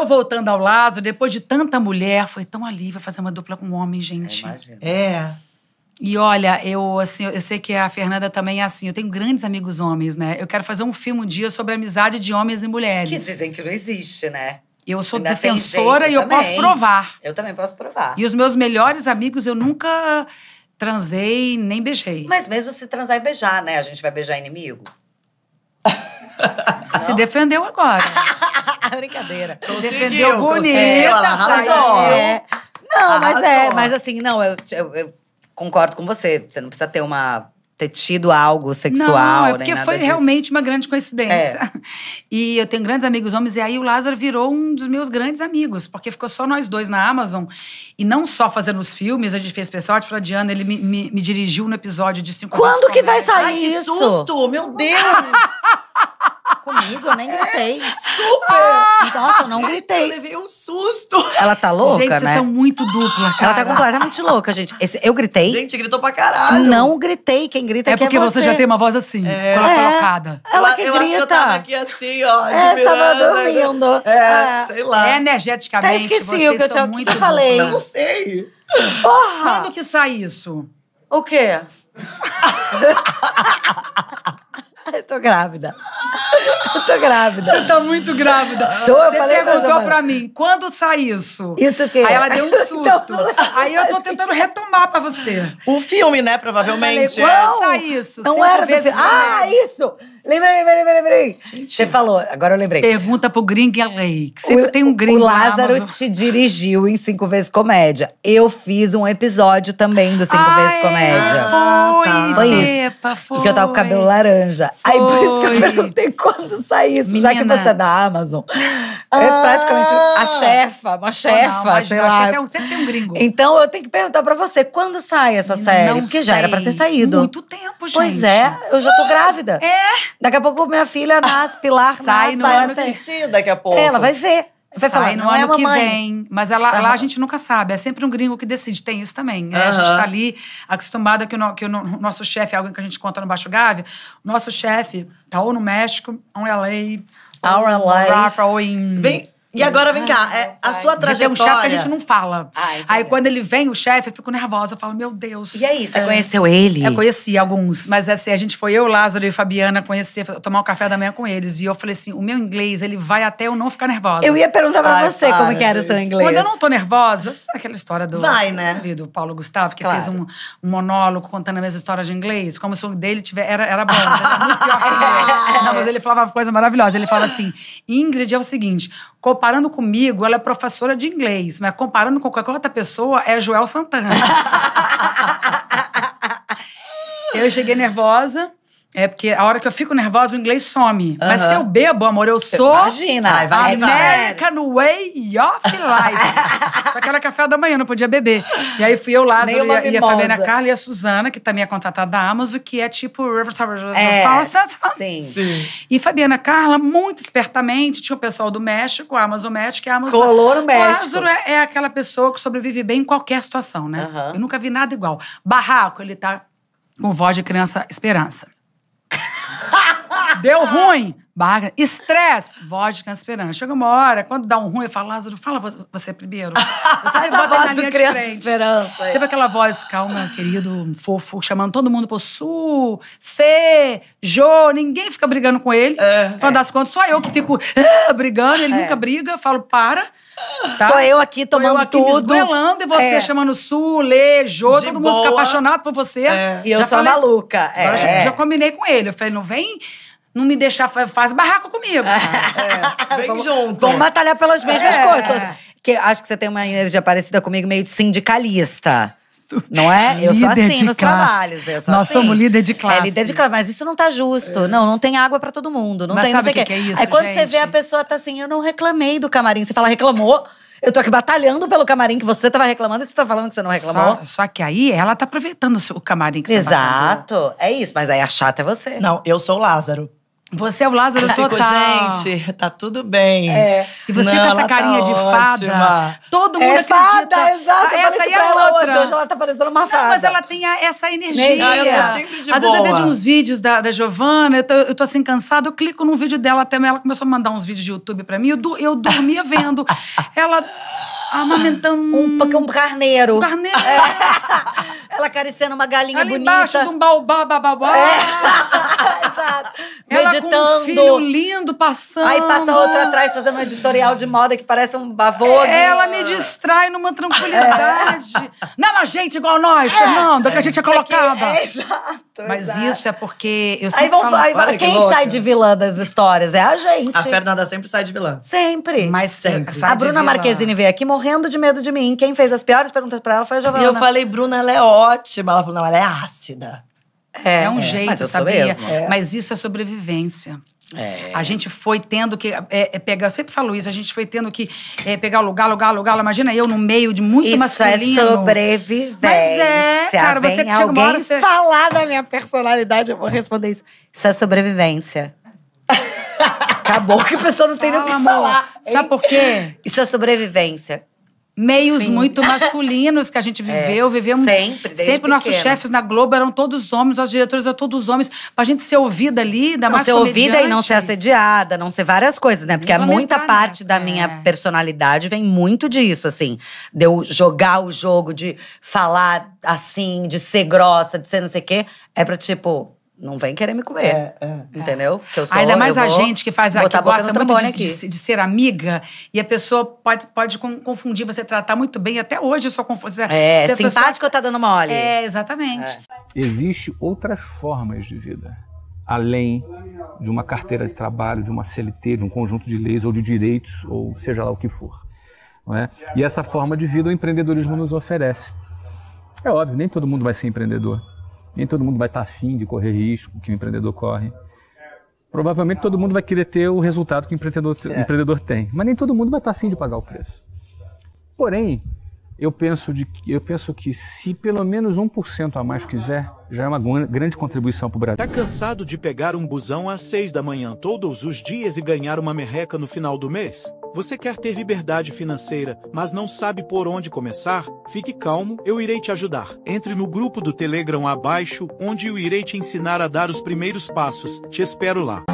eu voltando ao lado, depois de tanta mulher, foi tão alívio fazer uma dupla com um homem, gente. É, é. E olha, eu assim, eu sei que a Fernanda também é assim. Eu tenho grandes amigos homens, né? Eu quero fazer um filme um dia sobre a amizade de homens e mulheres. Que dizem que não existe, né? Eu sou Ainda defensora jeito, eu e eu posso provar. Eu também posso provar. E os meus melhores amigos eu nunca transei nem beijei. Mas mesmo se transar e beijar, né? A gente vai beijar inimigo? Se defendeu agora. Brincadeira. Conseguiu, defendeu bonita, É. Não, arrasou. mas é, é mas assim, não, eu, eu, eu concordo com você. Você não precisa ter uma ter tido algo sexual. Não, é porque foi disso. realmente uma grande coincidência. É. E eu tenho grandes amigos homens, e aí o Lázaro virou um dos meus grandes amigos, porque ficou só nós dois na Amazon. E não só fazendo os filmes, a gente fez pessoal, a Diana, ele me, me, me, dirigiu no episódio de cinco Quando que vai sair Ai, isso? Que susto! Meu Deus! comigo, eu nem é, gritei. Super! Ah! Nossa, eu não gente, gritei. Eu levei um susto. Ela tá louca, gente, né? Vocês são muito dupla, cara. Ela tá completamente louca, gente. Esse, eu gritei. Gente, gritou pra caralho. Não gritei. Quem grita é, é porque é você. você já tem uma voz assim, é. é. colocada. Ela, ela que eu grita. acho que eu tava aqui assim, ó. É, tava né? dormindo. É, é, sei lá. É energeticamente. Até esqueci o que eu, tinha, muito falei. Eu não sei. Porra! Quando que sai isso? O quê? eu tô grávida eu tô grávida. Você tá muito grávida. Tô, Você perguntou pra mim, quando sai isso? Isso que? Aí ela deu um então, susto. então, aí eu tô tentando é? retomar pra você. O filme, né, provavelmente. falei, quando sai isso? Não era do filme. Ah, isso! Lembrei, lembrei, lembrei. Você falou, agora eu lembrei. Pergunta pro Gringa Lake. Sempre o, tem um gringo O Lázaro te dirigiu em Cinco Vezes Comédia. Eu fiz um episódio também do Cinco ah, Vezes é? Comédia. É, foi, ah, tá. foi isso. Epa, foi. Porque eu tava com o cabelo laranja. Foi. Aí por isso que eu perguntei sei quando sai isso, Menina. já que você é da Amazon. É ah, é praticamente a chefa, uma chefa, não, mas sei é sempre tem um gringo. Então eu tenho que perguntar pra você, quando sai essa série? Não Porque sei. já era pra ter saído. Muito tempo, gente. Pois é, eu já tô grávida. É. Daqui a pouco minha filha nasce, Pilar sai, nasce, não sai, não é assistir daqui a pouco. Ela vai ver. Você sai no não é ano é que mamãe. vem. Mas ela, uhum. lá a gente nunca sabe. É sempre um gringo que decide. Tem isso também. Né? Uhum. A gente está ali acostumada que, o, que o nosso chefe, algo que a gente conta no Baixo Gávea, nosso chefe tá ou no México, ou em LA, ou, LA. ou em... Bem, e agora vem cá, é, a sua trajetória. Tem um chefe que a gente não fala. Ai, ah, Aí quando ele vem, o chefe, eu fico nervosa, eu falo, meu Deus. E aí, você é. conheceu ele? Eu conheci alguns, mas assim, a gente foi eu, Lázaro e Fabiana conhecer, tomar o um café da manhã com eles. E eu falei assim: o meu inglês, ele vai até eu não ficar nervosa. Eu ia perguntar pra Ai, você para, como que era o seu inglês. Quando eu não tô nervosa, sabe aquela história do. Vai, né? Do Paulo Gustavo, que claro. fez um, um, monólogo contando a mesma história de inglês, como se o dele tiver. Era, era bom, era muito pior que ele. Não, mas ele falava uma coisa maravilhosa. Ele fala assim: Ingrid é o seguinte Comparando comigo, ela é professora de inglês, mas comparando com qualquer outra pessoa, é Joel Santana. eu cheguei nervosa, é, porque a hora que eu fico nervosa, o inglês some. Uhum. Mas se eu bebo, amor, eu sou. Imagina, vai, vai, American Way of Life. Só que era café da manhã, não podia beber. E aí fui eu, Lázaro, e, e a Fabiana Carla e a Suzana, que também é contratada da Amazon, que é tipo. É, sim. sim. E Fabiana Carla, muito espertamente, tinha o pessoal do México, a Amazon México, e a Amazon. Colou México. Lázaro é, é, aquela pessoa que sobrevive bem em qualquer situação, né? Uhum. Eu nunca vi nada igual. Barraco, ele tá com voz de criança esperança. Deu ruim. Barra. Estresse. Voz de esperança Chega uma hora, quando dá um ruim, eu falo, Lázaro, fala você, primeiro. Eu Essa voz do criança de esperança. É. aquela voz calma, querido, fofo, chamando todo mundo pro Su, Fê, Jô. Ninguém fica brigando com ele. É, é. das contas, só eu que fico ah, brigando. Ele é. nunca briga. Falo, para. Tá? Tô eu aqui tomando Tô eu aqui tudo. me esguelando e você é. chamando Su, Lê, Jô, de todo mundo fica apaixonado por você. É. E eu já sou falei, maluca. É. Já, é. já, combinei com ele. Eu falei, não vem não me deixar, faz barraco comigo. É, vem vamos, junto. Vamos batalhar pelas mesmas é. coisas. Que, acho que você tem uma energia parecida comigo, meio de sindicalista. Não é? Líder eu sou assim nos classe. trabalhos. Nós assim. somos líder de classe. É líder de classe, mas isso não tá justo. É. Não, não tem água para todo mundo. Não mas tem sabe não sei o que, que. é isso. É quando gente? você vê a pessoa tá assim, eu não reclamei do camarim. Você fala, reclamou? Eu tô aqui batalhando pelo camarim que você tava reclamando e você tá falando que você não reclamou. Só, só que aí ela tá aproveitando o, seu, o camarim que você Exato. Exato. É isso, mas aí a chata é você. Não, eu sou o Lázaro. Você é o Lázaro Ela total. gente, tá tudo bem. É. E você Não, com essa carinha tá, tá de fada. Ótima. Todo mundo é acredita. fada, ah, exato. Ah, essa eu falei é pra ela outra. hoje. Hoje ela tá parecendo uma Não, fada. mas ela tem a, essa energia. Energia. Ah, eu tô sempre de Às boa. vezes eu vejo uns vídeos da, da Giovana, eu tô, eu tô assim cansada, eu clico num vídeo dela até Ela começou a mandar uns vídeos de YouTube pra mim, eu, do, eu dormia vendo. ela amamentando um, um carneiro. Um carneiro. É. Ela acariciando uma galinha Ali bonita. embaixo de um baobá, bababá. É. Tá editando. Um filho lindo passando. Aí passa outra atrás fazendo um editorial de moda que parece um bavogo. É, ela me distrai numa tranquilidade. É. Não é gente igual nós, é. Fernanda, que a gente é colocada. É, exato. Mas exato. isso é porque eu sempre. Aí vão falo, aí, quem que sai de vilã das histórias? É a gente. A Fernanda sempre sai de vilã. Sempre. Mas sempre. A Bruna Marquezine veio aqui morrendo de medo de mim. Quem fez as piores perguntas pra ela foi a Giovana. E eu falei, Bruna, ela é ótima. Ela falou, não, ela é ácida. É, é um é, jeito, sabia? É. Mas isso é sobrevivência. É. A gente foi tendo que é, é, pegar, eu sempre falo isso, a gente foi tendo que é, pegar lugar, lugar, lugar. Imagina eu no meio de muito isso é masculino. Isso é sobrevivência. Mas é, cara, Vem você que chega alguém uma hora, você... falar da minha personalidade, eu vou responder isso. Isso é sobrevivência. Acabou que a pessoa não tem Fala, nem o que falar. Hein? Sabe por quê? Isso é sobrevivência meios Sim. muito masculinos que a gente é, viveu, é, vivemos sempre, sempre nossos chefes na Globo eram todos homens, os diretores eram todos homens, pra gente ser ouvida ali, da mais ser ouvida e não ser assediada, não ser várias coisas, né? Porque muita né? parte da minha é. personalidade vem muito disso, assim, de eu jogar o jogo, de falar assim, de ser grossa, de ser não sei o quê, é pra tipo não vem querer me comer. É, é. Entendeu? Que eu sou, Ainda mais a gente que faz a, que gosta muito de, aqui. De, de, ser amiga e a pessoa pode, pode confundir você tratar muito bem. Até hoje eu só confuso. É, se é simpático ou tá dando mole. É, exatamente. É. Existem outras formas de vida. Além de uma carteira de trabalho, de uma CLT, de um conjunto de leis ou de direitos, ou seja lá o que for. Não é? E essa forma de vida o empreendedorismo nos oferece. É óbvio, nem todo mundo vai ser empreendedor nem todo mundo vai estar afim de correr risco que o empreendedor corre. Provavelmente todo mundo vai querer ter o resultado que o empreendedor, é. empreendedor tem, mas nem todo mundo vai estar afim de pagar o preço. Porém, eu penso, de, eu penso que se pelo menos 1% a mais quiser, já é uma grande contribuição para o Brasil. Está cansado de pegar um busão às 6 da manhã todos os dias e ganhar uma merreca no final do mês? Você quer ter liberdade financeira, mas não sabe por onde começar? Fique calmo, eu irei te ajudar. Entre no grupo do Telegram abaixo, onde eu irei te ensinar a dar os primeiros passos. Te espero lá.